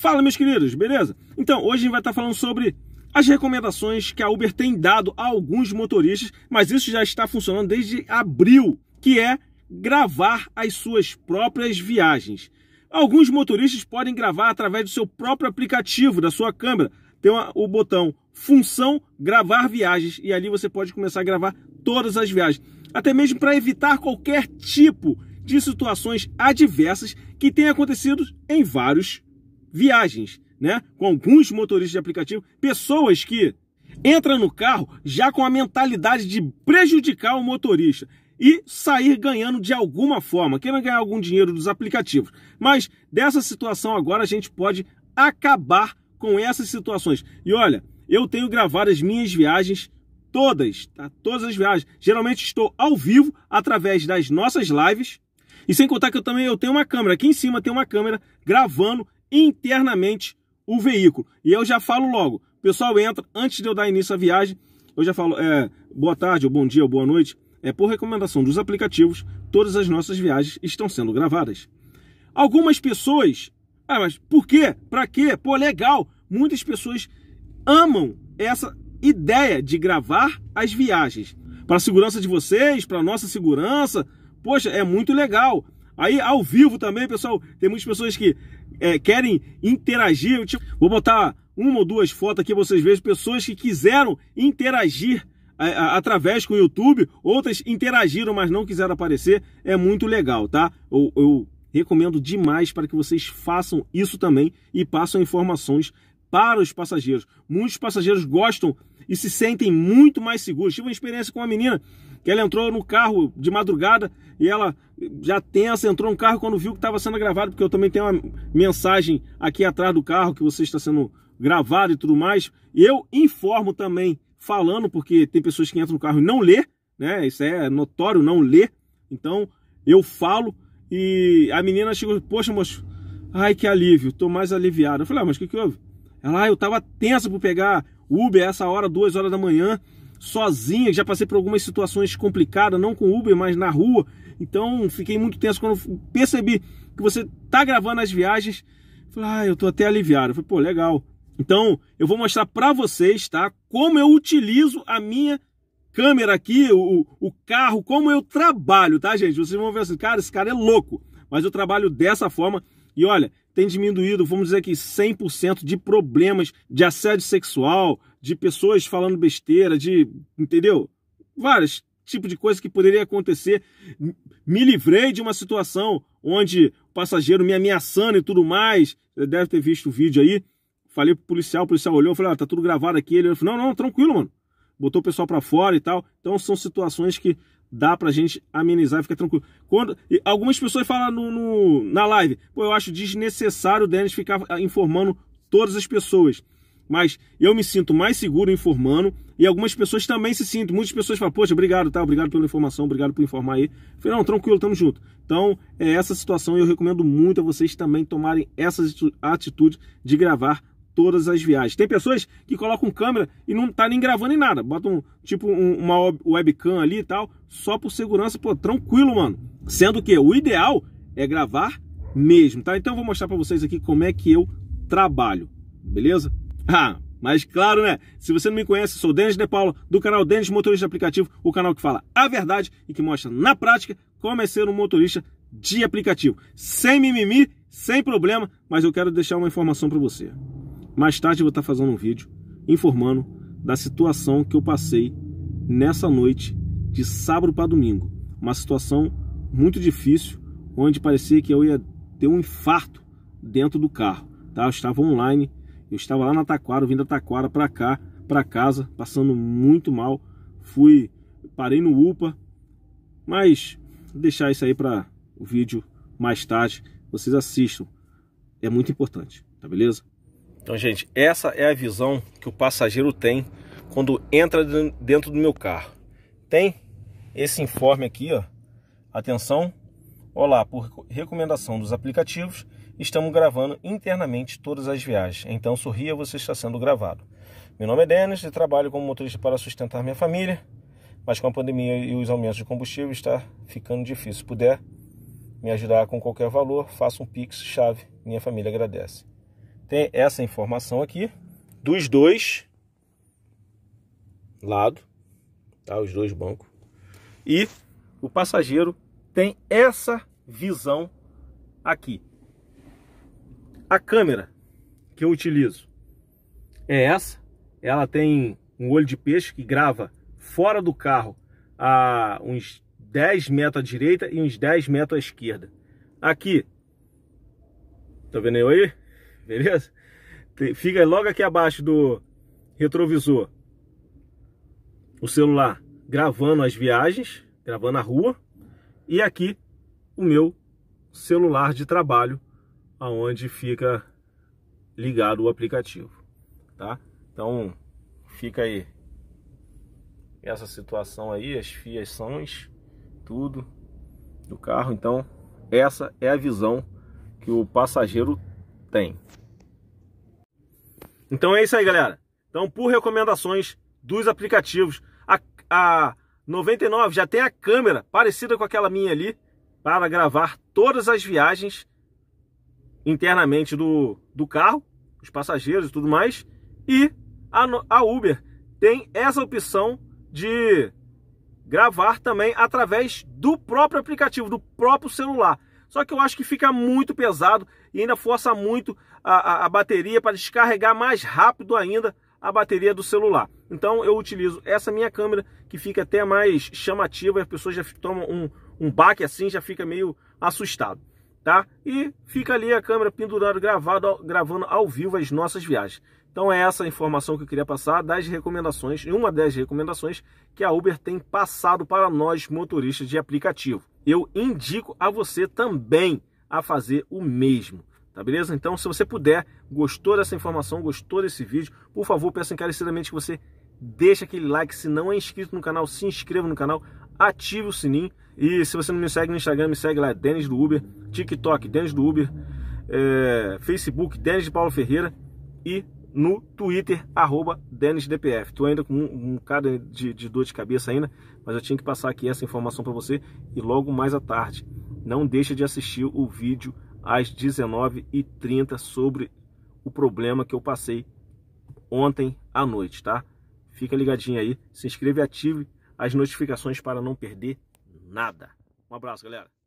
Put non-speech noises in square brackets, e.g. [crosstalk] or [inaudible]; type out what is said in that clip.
Fala, meus queridos, beleza? Então, hoje a gente vai estar tá falando sobre as recomendações que a Uber tem dado a alguns motoristas, mas isso já está funcionando desde abril, que é gravar as suas próprias viagens. Alguns motoristas podem gravar através do seu próprio aplicativo, da sua câmera. Tem uma, o botão função gravar viagens e ali você pode começar a gravar todas as viagens, até mesmo para evitar qualquer tipo de situações adversas que tenha acontecido em vários viagens, né? Com alguns motoristas de aplicativo, pessoas que entram no carro já com a mentalidade de prejudicar o motorista e sair ganhando de alguma forma, querendo ganhar algum dinheiro dos aplicativos. Mas dessa situação agora a gente pode acabar com essas situações. E olha, eu tenho gravado as minhas viagens todas, tá? Todas as viagens. Geralmente estou ao vivo através das nossas lives. E sem contar que eu também eu tenho uma câmera, aqui em cima tem uma câmera gravando internamente o veículo. E eu já falo logo, o pessoal entra, antes de eu dar início à viagem, eu já falo, é, boa tarde, ou bom dia, ou boa noite. É por recomendação dos aplicativos, todas as nossas viagens estão sendo gravadas. Algumas pessoas, ah, mas por quê? Para quê? Pô, legal. Muitas pessoas amam essa ideia de gravar as viagens. Para a segurança de vocês, para a nossa segurança, poxa, é muito legal. Aí ao vivo também, pessoal, tem muitas pessoas que é, querem interagir. Tipo, vou botar uma ou duas fotos aqui vocês vejam pessoas que quiseram interagir é, através com o YouTube, outras interagiram, mas não quiseram aparecer, é muito legal, tá? Eu, eu recomendo demais para que vocês façam isso também e passem informações para os passageiros. Muitos passageiros gostam e se sentem muito mais seguros. Tive uma experiência com uma menina que ela entrou no carro de madrugada e ela já tensa, entrou no carro quando viu que estava sendo gravado, porque eu também tenho uma mensagem aqui atrás do carro que você está sendo gravado e tudo mais. Eu informo também falando, porque tem pessoas que entram no carro e não lê, né? Isso é notório, não lê. Então eu falo e a menina chegou, poxa, moço, ai que alívio, tô mais aliviada. Eu falei, ah, mas o que, que houve? Ela, ah, eu tava tensa por pegar Uber essa hora, duas horas da manhã sozinha, já passei por algumas situações complicadas, não com Uber, mas na rua. Então fiquei muito tenso quando percebi que você tá gravando as viagens. Falei, ah, eu tô até aliviado. falei, pô, legal. Então, eu vou mostrar para vocês, tá? Como eu utilizo a minha câmera aqui, o, o carro, como eu trabalho, tá, gente? Vocês vão ver assim, cara, esse cara é louco. Mas eu trabalho dessa forma e olha, tem diminuído, vamos dizer que 100% de problemas de assédio sexual, de pessoas falando besteira, de. Entendeu? Vários tipos de coisas que poderia acontecer. Me livrei de uma situação onde o passageiro me ameaçando e tudo mais. Você deve ter visto o vídeo aí. Falei pro policial, o policial olhou, falei, ah, tá tudo gravado aqui. Ele falou, não, não, tranquilo, mano. Botou o pessoal para fora e tal. Então são situações que dá pra gente amenizar, e ficar tranquilo. Quando algumas pessoas falam no, no, na live, pô, eu acho desnecessário o Denis ficar ah, informando todas as pessoas mas eu me sinto mais seguro informando e algumas pessoas também se sentem. Muitas pessoas falam, poxa, obrigado, tá? Obrigado pela informação, obrigado por informar aí. Eu falei, não, tranquilo, tamo junto. Então, é essa situação e eu recomendo muito a vocês também tomarem essa atitude de gravar todas as viagens. Tem pessoas que colocam câmera e não tá nem gravando em nada. Botam, tipo, um, uma webcam ali e tal, só por segurança. Pô, tranquilo, mano. Sendo que o ideal é gravar mesmo, tá? Então eu vou mostrar para vocês aqui como é que eu trabalho, beleza? [laughs] Ah, mas claro, né? Se você não me conhece, sou o Denis De Paula, do canal Denis Motorista Aplicativo, o canal que fala a verdade e que mostra na prática como é ser um motorista de aplicativo. Sem mimimi, sem problema, mas eu quero deixar uma informação para você. Mais tarde eu vou estar tá fazendo um vídeo informando da situação que eu passei nessa noite de sábado para domingo. Uma situação muito difícil, onde parecia que eu ia ter um infarto dentro do carro. Tá? Eu estava online eu estava lá na Taquara, vindo da Taquara para cá, para casa, passando muito mal. Fui, parei no UPA, mas deixar isso aí para o vídeo mais tarde. Vocês assistam, é muito importante, tá beleza? Então, gente, essa é a visão que o passageiro tem quando entra dentro do meu carro. Tem esse informe aqui, ó. Atenção, olá, por recomendação dos aplicativos, estamos gravando internamente todas as viagens. Então, sorria, você está sendo gravado. Meu nome é Denis e trabalho como motorista para sustentar minha família, mas com a pandemia e os aumentos de combustível está ficando difícil. Se puder me ajudar com qualquer valor, faça um pix, chave, minha família agradece. Tem essa informação aqui dos dois lados, tá? Os dois bancos. E o passageiro tem essa visão aqui. A câmera que eu utilizo é essa. Ela tem um olho de peixe que grava fora do carro a uns 10 metros à direita e uns 10 metros à esquerda. Aqui, tá vendo eu aí? Beleza? Fica logo aqui abaixo do retrovisor o celular gravando as viagens, gravando a rua, e aqui o meu celular de trabalho aonde fica ligado o aplicativo, tá? Então, fica aí essa situação aí, as fiações, tudo do carro. Então, essa é a visão que o passageiro tem. Então é isso aí, galera. Então, por recomendações dos aplicativos, a, a 99 já tem a câmera parecida com aquela minha ali para gravar todas as viagens internamente do, do carro, os passageiros e tudo mais. E a, a Uber tem essa opção de gravar também através do próprio aplicativo, do próprio celular. Só que eu acho que fica muito pesado e ainda força muito a, a, a bateria para descarregar mais rápido ainda a bateria do celular. Então eu utilizo essa minha câmera que fica até mais chamativa, as pessoas já tomam um, um baque assim, já fica meio assustado tá? E fica ali a câmera pendurada, gravado, gravando ao vivo as nossas viagens. Então é essa a informação que eu queria passar das recomendações, uma das recomendações que a Uber tem passado para nós motoristas de aplicativo. Eu indico a você também a fazer o mesmo. Tá beleza? Então, se você puder, gostou dessa informação, gostou desse vídeo, por favor, peço encarecidamente que você deixe aquele like. Se não é inscrito no canal, se inscreva no canal, ative o sininho. E se você não me segue no Instagram, me segue lá, Denis do Uber, TikTok, Denis do Uber, é, Facebook, Denis de Paulo Ferreira e no Twitter, arroba DenisDPF. Tô ainda com um, um bocado de, de dor de cabeça ainda, mas eu tinha que passar aqui essa informação para você e logo mais à tarde. Não deixa de assistir o vídeo às 19h30 sobre o problema que eu passei ontem à noite, tá? Fica ligadinho aí, se inscreve e ative as notificações para não perder nada. Um abraço, galera.